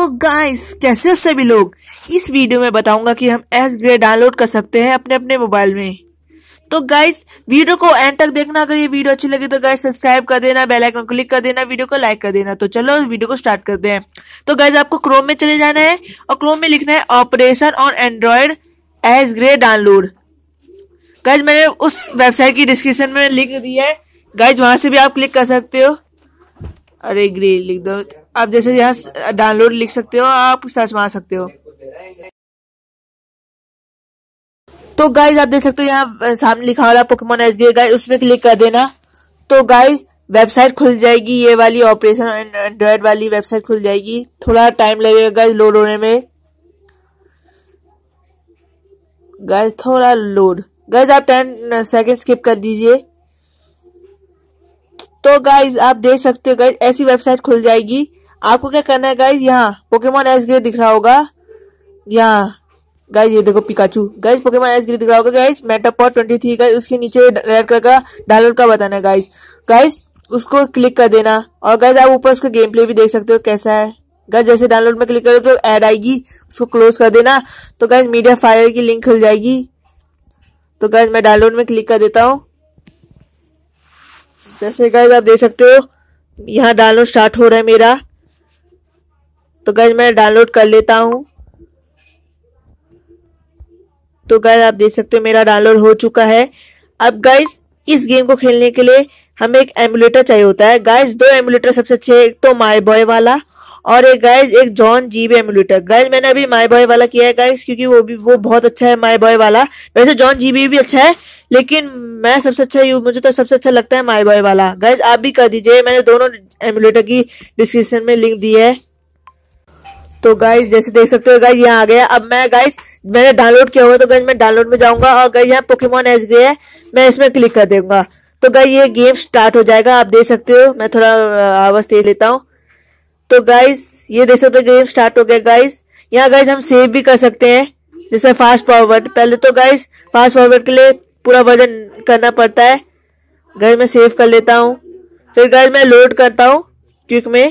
तो गाइस कैसे हो सभी लोग इस वीडियो में बताऊंगा कि हम एस ग्रे डाउनलोड कर सकते हैं अपने अपने मोबाइल में तो गाइस वीडियो को एंड तक देखना अगर ये वीडियो अच्छी लगी तो गाइस सब्सक्राइब कर देना बेल आइकन क्लिक कर देना वीडियो को लाइक कर देना तो चलो वीडियो को स्टार्ट करते हैं तो गाइज आपको क्रोम में चले जाना है और क्रोम में लिखना है operation on Android Ash Gray download guys मैंने उस वेबसाइट की डिस्क्रिप्शन में लिख दिया है गाइज वहां से भी आप क्लिक कर सकते हो अरे ग्रे लिख दो आप जैसे यहाँ डाउनलोड लिख सकते हो आप सर्च मार सकते हो तो गाइज आप देख सकते हो यहाँ सामने लिखा वाला पोकेमोन एस गाइज उसमें क्लिक कर देना तो गाइज वेबसाइट खुल जाएगी ये वाली ऑपरेशन एंड्रॉयड वाली वेबसाइट खुल जाएगी थोड़ा टाइम लगेगा गाइज लोड होने में गाइज थोड़ा लोड गाइज आप टेन सेकेंड स्किप कर दीजिए तो गाइज आप देख सकते हो गाइज ऐसी वेबसाइट खुल जाएगी आपको क्या करना है गाइज यहाँ पोकेमोन एस ग्रे दिख रहा होगा यहाँ गाइज ये देखो Pikachu guys Pokemon Ash Gray दिख रहा होगा guys Metapod twenty three guys उसके नीचे रेड कलर का डायलॉग का बताना है गाइज गाइज उसको क्लिक कर देना और गाइज आप ऊपर उसका गेम प्ले भी देख सकते हो कैसा है गाइज जैसे डाउनलोड में क्लिक करो तो ऐड आएगी उसको क्लोज कर देना तो गाइज मीडिया फायर की लिंक खुल जाएगी तो गाइज मैं डाउनलोड में क्लिक कर देता हूँ जैसे गाइज आप देख सकते हो यहाँ डाउनलोड स्टार्ट हो रहा है मेरा तो गैज मैं डाउनलोड कर लेता हूँ तो गैज आप देख सकते हो मेरा डाउनलोड हो चुका है अब गाइज इस गेम को खेलने के लिए हमें एक एमुलेटर चाहिए होता है गाइज दो एमुलेटर सबसे अच्छे एक तो माई बॉय वाला और एक गाइज एक जॉन जीबी एमुलेटर गाइज मैंने अभी माई बॉय वाला किया है गाइज क्योंकि वो भी वो बहुत अच्छा है माई बॉय वाला वैसे जॉन जीबी भी अच्छा है लेकिन मैं सबसे अच्छा यू मुझे तो सबसे अच्छा लगता है माई बॉय वाला गाइज आप भी कर दीजिए मैंने दोनों एमुलेटर की डिस्क्रिप्शन में लिंक दी है तो गाइज जैसे देख सकते हो गाइज यहाँ आ गया अब मैं गाइज मैंने डाउनलोड किया हुआ तो गाइज मैं डाउनलोड में जाऊंगा और गाइज यहाँ पोकेमोन एस गए है मैं इसमें क्लिक कर दूंगा तो गाइज ये गेम स्टार्ट हो जाएगा आप देख सकते हो मैं थोड़ा आवाज तेज लेता हूँ तो गाइज ये देख सकते हो गेम स्टार्ट हो गया गाइज यहाँ गाइज हम सेव भी कर सकते हैं जैसे फास्ट फॉरवर्ड पहले तो गाइज फास्ट फॉरवर्ड के लिए पूरा वर्जन करना पड़ता है गाइज मैं सेव कर लेता हूँ फिर गाइज मैं लोड करता हूँ क्विक में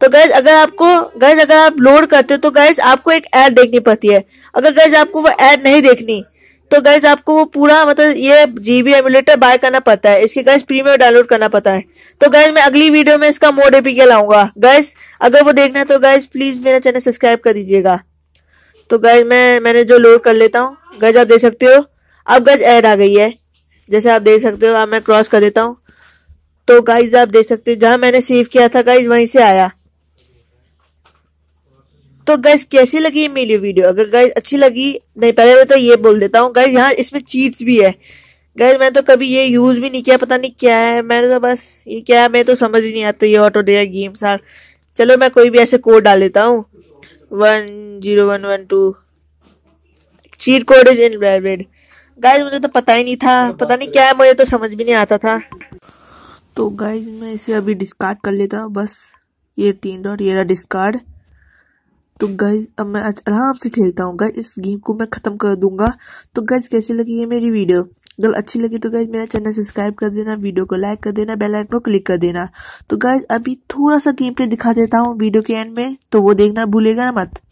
तो गैज अगर आपको गैज अगर आप लोड करते हो तो गैज आपको एक ऐड देखनी पड़ती है अगर गैज आपको वो ऐड नहीं देखनी तो गैज आपको वो पूरा मतलब ये जीबी एमुलेटर बाय करना पड़ता है इसके गैस प्रीमियम डाउनलोड करना पड़ता है तो गैज मैं अगली वीडियो में इसका मोड के लाऊंगा गैस अगर वो देखना है तो गैस प्लीज मेरा चैनल सब्सक्राइब कर दीजिएगा तो गैज मैं मैंने जो लोड कर लेता हूँ गैज आप देख सकते हो अब गैज ऐड आ गई है जैसे आप देख सकते हो अब मैं क्रॉस कर देता हूँ तो गाइज आप देख सकते हो जहां मैंने सेव किया था गाइज वहीं से आया तो गाइज कैसी लगी मेरी वीडियो अगर गाइज अच्छी लगी नहीं पहले मैं तो ये बोल देता हूँ गाइज यहाँ इसमें चीट्स भी है गाइज मैंने तो कभी ये यूज भी नहीं किया पता नहीं क्या है मैंने तो बस ये क्या है मैं तो समझ ही नहीं आता ये ऑटो डेयर गेम्स आर चलो मैं कोई भी ऐसे कोड डाल देता हूँ one zero one one two cheat code is in red guys मुझे तो पता ही नहीं था पता नहीं क्या है मुझे तो समझ भी नहीं आता था तो गाइज मैं इसे अभी डिस्कार्ड कर लेता हूँ बस ये तीन डॉट ये डिस्कार्ड तो गाइज अब मैं आज आराम से खेलता हूँ गाइज इस गेम को मैं ख़त्म कर दूंगा तो गाइज कैसी लगी है मेरी वीडियो अगर अच्छी लगी तो गाइज मेरा चैनल सब्सक्राइब कर देना वीडियो को लाइक कर देना बेल आइकन को क्लिक कर देना तो गाइज अभी थोड़ा सा गेम प्ले दिखा देता हूँ वीडियो के एंड में तो वो देखना भूलेगा ना मत